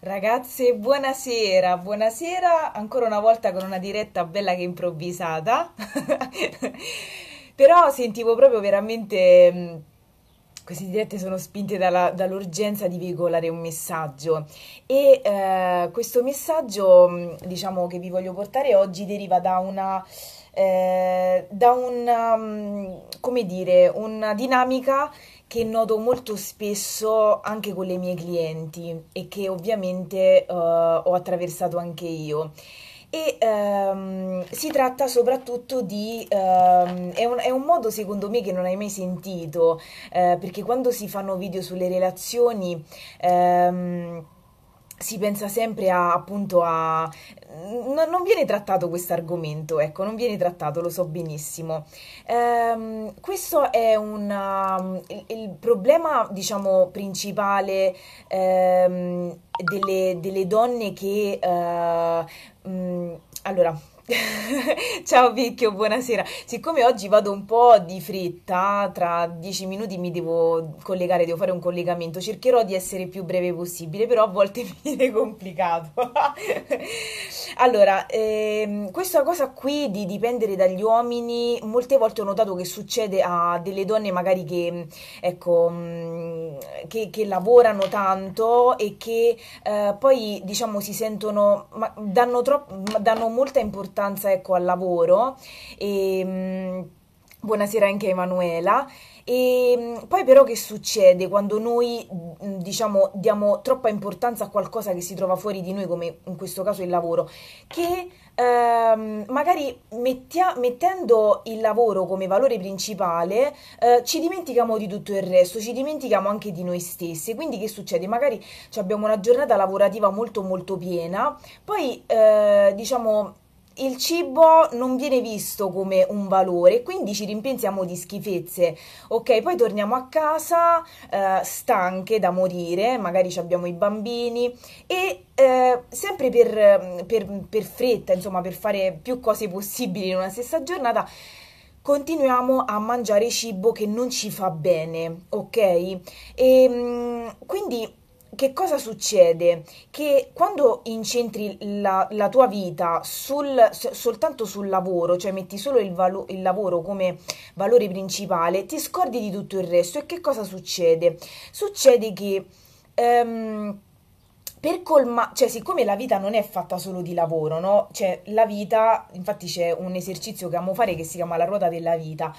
Ragazze, buonasera, buonasera ancora una volta con una diretta bella che improvvisata, però sentivo proprio veramente, mm, queste dirette sono spinte dall'urgenza di veicolare un messaggio e eh, questo messaggio mm, diciamo che vi voglio portare oggi deriva da una... Eh, da una, mm, come dire, una dinamica che noto molto spesso anche con le mie clienti e che ovviamente uh, ho attraversato anche io. E um, si tratta soprattutto di... Um, è, un, è, un, modo secondo me che non hai mai sentito, uh, perché quando si fanno video sulle relazioni... Um, si pensa sempre a, appunto a... Non, non viene trattato questo argomento, ecco, non viene trattato, lo so benissimo. Ehm, questo è un... Um, il, il, problema, diciamo, principale ehm, delle, delle, donne che... Eh, mh, mm, allora, Ciao Vicchio, buonasera. Siccome oggi vado un po' di fretta, tra dieci minuti mi devo collegare, devo fare un collegamento, cercherò di essere più breve possibile, però a volte mi viene complicato. Allora, ehm, questa cosa qui di dipendere dagli uomini, molte volte ho notato che succede a delle donne magari che, mm, ecco, mm, che, che lavorano tanto e che eh, poi, diciamo, si sentono, ma danno, troppo, danno molta importanza, ecco, al lavoro e... Mh, mm, Buonasera anche a Emanuela. E ehm, poi però che succede quando noi mm, diciamo diamo troppa importanza a qualcosa che si trova fuori di noi, come in questo caso il lavoro, che ehm, magari mettia, mettendo il lavoro come valore principale eh, ci dimentichiamo di tutto il resto, ci dimentichiamo anche di noi stessi. Quindi che succede? Magari abbiamo una giornata lavorativa molto molto piena, poi eh, diciamo il cibo non viene visto come un valore, quindi ci rimpensiamo di schifezze. Ok, poi torniamo a casa eh, stanche da morire, magari abbiamo i bambini e eh, sempre per, per, per fretta, insomma, per fare più cose possibili in una stessa giornata continuiamo a mangiare cibo che non ci fa bene, ok? E ehm, quindi che cosa succede? Che quando incentri la, la tua vita sul, soltanto sul lavoro, cioè metti solo il, valo, il, lavoro come valore principale, ti scordi di tutto il resto. E che cosa succede? Succede che... Um, per colma, cioè siccome la vita non è fatta solo di lavoro, no? Cioè la vita, infatti c'è un esercizio che amo fare che si chiama la ruota della vita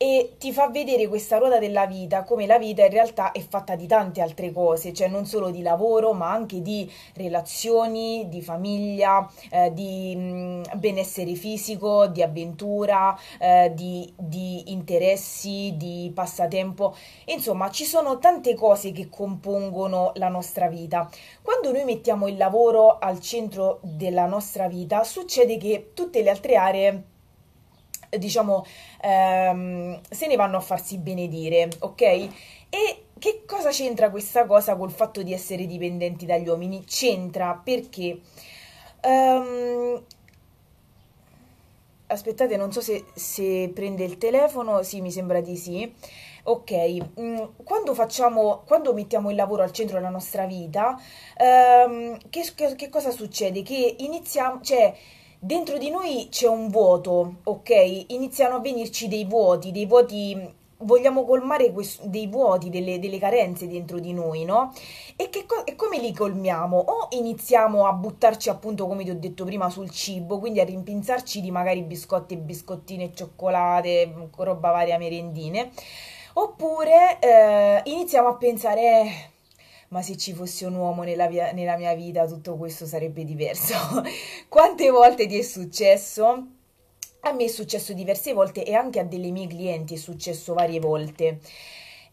e ti fa vedere questa ruota della vita come la vita in realtà è fatta di tante altre cose, cioè non solo di lavoro ma anche di relazioni, di famiglia, eh, di mh, mm, benessere fisico, di avventura, eh, di, di, interessi, di passatempo, insomma ci sono tante cose che compongono la nostra vita. Quando noi mettiamo il lavoro al centro della nostra vita succede che tutte le altre aree diciamo, ehm, se ne vanno a farsi benedire, ok? E che cosa c'entra questa cosa col fatto di essere dipendenti dagli uomini? C'entra perché... Um, aspettate, non so se, se, prende il telefono, sì, mi sembra di sì. Ok, mm, quando, facciamo, quando mettiamo il lavoro al centro della nostra vita, um, che, che, che, cosa succede? Che iniziamo, cioè dentro di noi c'è un vuoto, ok? Iniziano a venirci dei vuoti, dei vuoti vogliamo colmare dei vuoti, delle, delle, carenze dentro di noi, no? E, che co- e come li colmiamo? O iniziamo a buttarci appunto, come ti ho detto prima, sul cibo, quindi a rimpinzarci di magari biscotti e biscottine, cioccolate, roba varia, merendine, oppure eh, iniziamo a pensare... Eh, ma se ci fosse un uomo nella, via, nella mia vita tutto questo sarebbe diverso. Quante volte ti è successo? A me è successo diverse volte e anche a delle mie clienti è successo varie volte.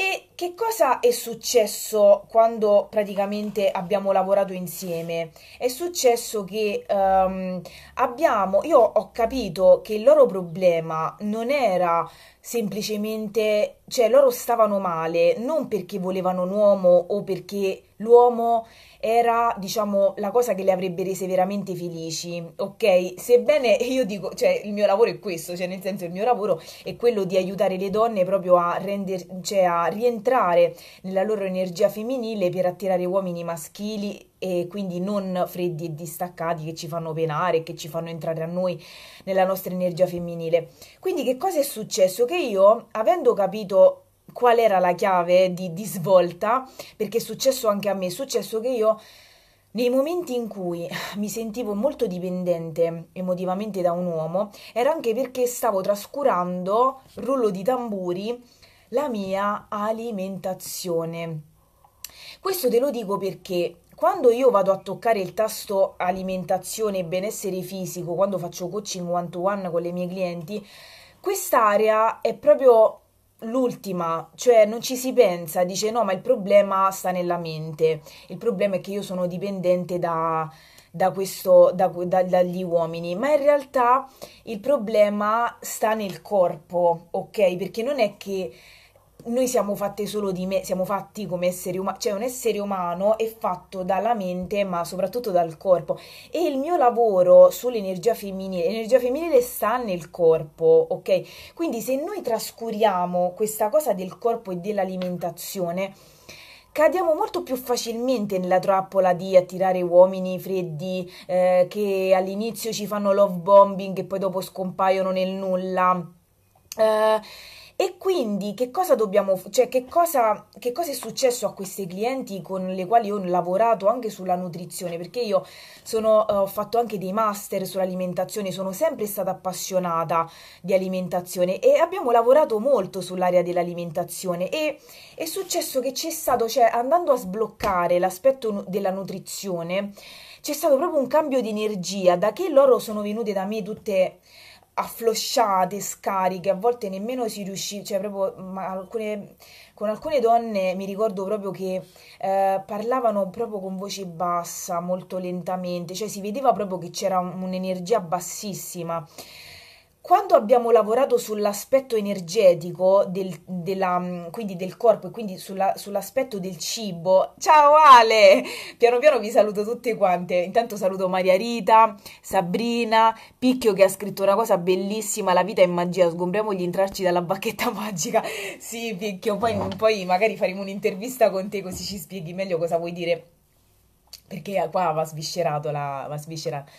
E che cosa è successo quando praticamente abbiamo lavorato insieme? È successo che um, abbiamo, io ho capito che il loro problema non era semplicemente, cioè loro stavano male non perché volevano un uomo o perché l'uomo era, diciamo, la cosa che le avrebbe rese veramente felici, ok? Sebbene io dico, cioè, il mio lavoro è questo, cioè, nel senso, il mio lavoro è quello di aiutare le donne proprio a, render, cioè, a rientrare nella loro energia femminile per attirare uomini maschili e quindi non freddi e distaccati che ci fanno penare, che ci fanno entrare a noi nella nostra energia femminile. Quindi che cosa è successo? Che io, avendo capito qual era la chiave di, di svolta, perché è successo anche a me, è successo che io nei momenti in cui mi sentivo molto dipendente emotivamente da un uomo, era anche perché stavo trascurando, rullo di tamburi, la mia alimentazione. Questo te lo dico perché quando io vado a toccare il tasto alimentazione e benessere fisico, quando faccio coaching one to one con le mie clienti, quest'area è proprio l'ultima, cioè non ci si pensa, dice no, ma il problema sta nella mente, il problema è che io sono dipendente da, da questo, da, da, dagli uomini, ma in realtà il problema sta nel corpo, ok? Perché non è che noi siamo fatte solo di me, siamo fatti come esseri umani, cioè un essere umano è fatto dalla mente ma soprattutto dal corpo e il mio lavoro sull'energia femminile, l'energia femminile sta nel corpo, ok? Quindi se noi trascuriamo questa cosa del corpo e dell'alimentazione, cadiamo molto più facilmente nella trappola di attirare uomini freddi eh, che all'inizio ci fanno love bombing e poi dopo scompaiono nel nulla. Eh, e quindi che cosa dobbiamo, cioè che cosa, che cosa è successo a questi clienti con le quali ho lavorato anche sulla nutrizione? Perché io sono, eh, ho fatto anche dei master sull'alimentazione, sono sempre stata appassionata di alimentazione e abbiamo lavorato molto sull'area dell'alimentazione e è successo che c'è stato, cioè andando a sbloccare l'aspetto della nutrizione, c'è stato proprio un cambio di energia da che loro sono venute da me tutte afflosciate, scariche, a volte nemmeno si riusciva, cioè proprio alcune, con alcune donne mi ricordo proprio che eh, parlavano proprio con voce bassa, molto lentamente, cioè si vedeva proprio che c'era un, un'energia bassissima quando abbiamo lavorato sull'aspetto energetico del, della, mm, quindi del corpo e quindi sulla, sull'aspetto del cibo, ciao Ale! Piano piano vi saluto tutte quante. Intanto saluto Maria Rita, Sabrina, Picchio che ha scritto una cosa bellissima, la vita è magia, sgombriamo gli intralci dalla bacchetta magica. Sì, Picchio, poi, poi magari faremo un'intervista con te così ci spieghi meglio cosa vuoi dire. Perché qua va sviscerato la... Va sviscerato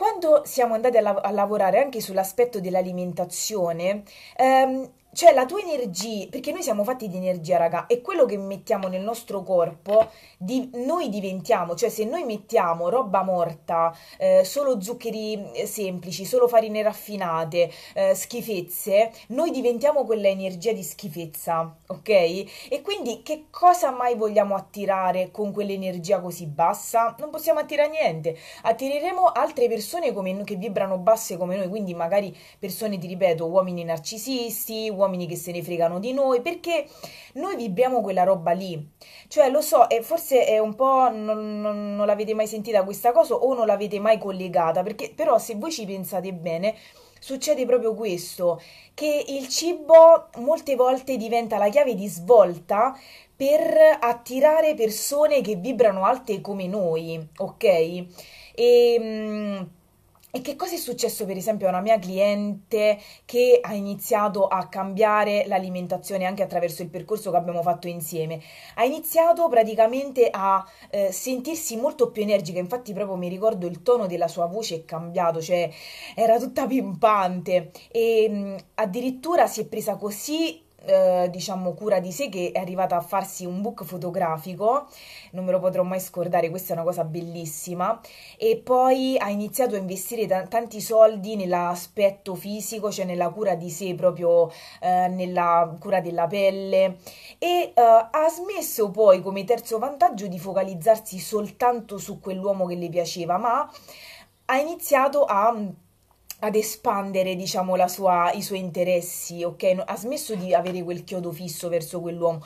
quando siamo andati a, lav- a lavorare anche sull'aspetto dell'alimentazione, ehm, cioè la tua energia, perché noi siamo fatti di energia, raga, e quello che mettiamo nel nostro corpo, di, noi diventiamo, cioè se noi mettiamo roba morta, eh, solo zuccheri eh, semplici, solo farine raffinate, eh, schifezze, noi diventiamo quella energia di schifezza, ok? E quindi che cosa mai vogliamo attirare con quell'energia così bassa? Non possiamo attirare niente, attireremo altre persone come che vibrano basse come noi, quindi magari persone, ti ripeto, uomini narcisisti, uomini che se ne fregano di noi, perché noi vibriamo quella roba lì. Cioè, lo so, e forse è un po' non, non, non l'avete mai sentita questa cosa o non l'avete mai collegata, perché però se voi ci pensate bene, succede proprio questo, che il cibo molte volte diventa la chiave di svolta per attirare persone che vibrano alte come noi, ok? E mm, e che cosa è successo per esempio a una mia cliente che ha iniziato a cambiare l'alimentazione anche attraverso il percorso che abbiamo fatto insieme? Ha iniziato praticamente a eh, sentirsi molto più energica, infatti proprio mi ricordo il tono della sua voce è cambiato, cioè era tutta pimpante e mh, mm, addirittura si è presa così eh, diciamo cura di sé che è arrivata a farsi un book fotografico, non me lo potrò mai scordare, questa è una cosa bellissima e poi ha iniziato a investire t- tanti soldi nell'aspetto fisico, cioè nella cura di sé, proprio eh, nella cura della pelle e eh, ha smesso poi come terzo vantaggio di focalizzarsi soltanto su quell'uomo che le piaceva, ma ha iniziato a ad espandere, diciamo, la sua, i suoi interessi, ok? Ha smesso di avere quel chiodo fisso verso quell'uomo.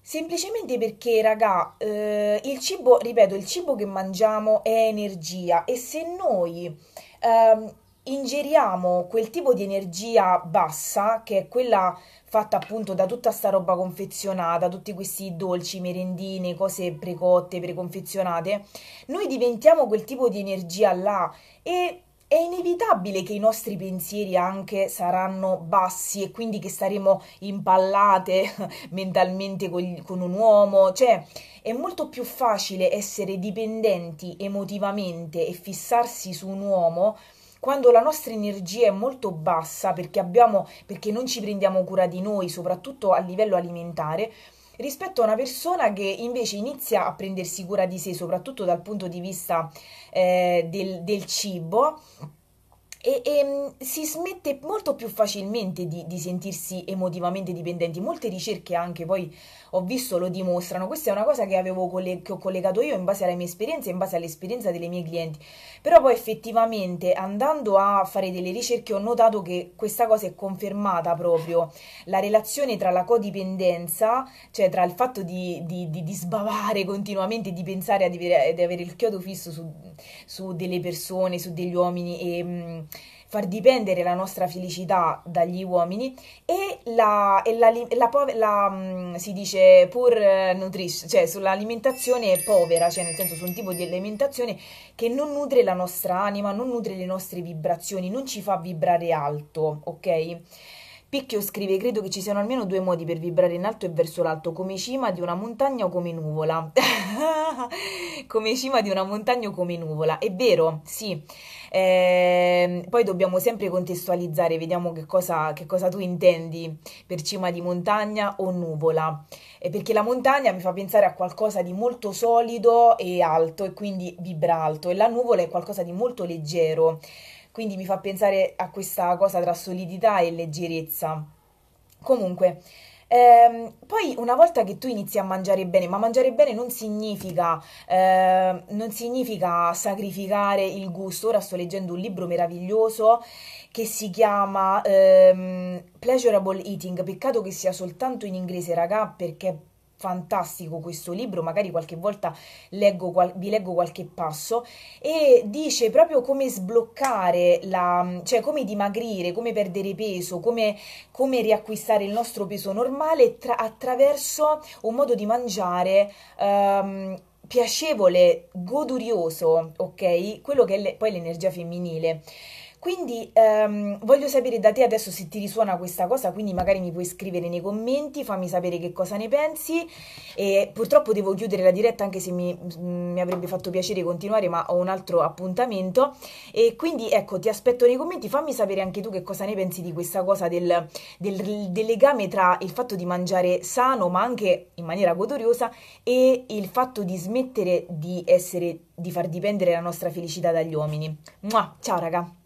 Semplicemente perché, raga, eh, il cibo, ripeto, il cibo che mangiamo è energia e se noi eh, ingeriamo quel tipo di energia bassa, che è quella fatta appunto da tutta sta roba confezionata, tutti questi dolci, merendine, cose precotte, preconfezionate, noi diventiamo quel tipo di energia là e è inevitabile che i nostri pensieri anche saranno bassi e quindi che staremo impallate mentalmente con un uomo, cioè è molto più facile essere dipendenti emotivamente e fissarsi su un uomo quando la nostra energia è molto bassa perché, abbiamo, perché non ci prendiamo cura di noi, soprattutto a livello alimentare, rispetto a una persona che invece inizia a prendersi cura di sé, soprattutto dal punto di vista eh, del, del cibo e, e, mm, si smette molto più facilmente di, di, sentirsi emotivamente dipendenti. Molte ricerche anche poi ho visto lo dimostrano. Questa è una cosa che, coll- che ho collegato io in base alle mie esperienze, in base all'esperienza delle mie clienti. Però poi effettivamente andando a fare delle ricerche ho notato che questa cosa è confermata proprio. La relazione tra la codipendenza, cioè tra il fatto di, di, di, di sbavare continuamente, di pensare di avere, ad avere il chiodo fisso su, su delle persone, su degli uomini e mm, far dipendere la nostra felicità dagli uomini e la, e la, la, la mm, si dice poor eh, nutrition, cioè sull'alimentazione povera, cioè nel senso su un tipo di alimentazione che non nutre la nostra anima, non nutre le nostre vibrazioni, non ci fa vibrare alto, ok? Picchio scrive: Credo che ci siano almeno due modi per vibrare in alto e verso l'alto, come cima di una montagna o come nuvola. come cima di una montagna o come nuvola. È vero, sì. Eh, poi dobbiamo sempre contestualizzare, vediamo che cosa, che cosa, tu intendi per cima di montagna o nuvola. Eh, perché la montagna mi fa pensare a qualcosa di molto solido e alto, e quindi vibra alto, e la nuvola è qualcosa di molto leggero quindi mi fa pensare a questa cosa tra solidità e leggerezza. Comunque, ehm, poi una volta che tu inizi a mangiare bene, ma mangiare bene non significa, eh, non significa sacrificare il gusto. Ora sto leggendo un libro meraviglioso che si chiama ehm, Pleasurable Eating. Peccato che sia soltanto in inglese, raga, perché fantastico questo libro, magari qualche volta leggo, qual- vi leggo qualche passo, e dice proprio come sbloccare, la, cioè come dimagrire, come perdere peso, come, come riacquistare il nostro peso normale tra- attraverso un modo di mangiare um, piacevole, godurioso, ok? Quello che è le- poi l'energia femminile. Quindi ehm, voglio sapere da te adesso se ti risuona questa cosa, quindi magari mi puoi scrivere nei commenti, fammi sapere che cosa ne pensi. E purtroppo devo chiudere la diretta anche se mi, mm, mi avrebbe fatto piacere continuare, ma ho un altro appuntamento. E quindi ecco, ti aspetto nei commenti, fammi sapere anche tu che cosa ne pensi di questa cosa del, del, del legame tra il fatto di mangiare sano, ma anche in maniera godoriosa, e il fatto di smettere di essere di far dipendere la nostra felicità dagli uomini. Mua, ciao raga!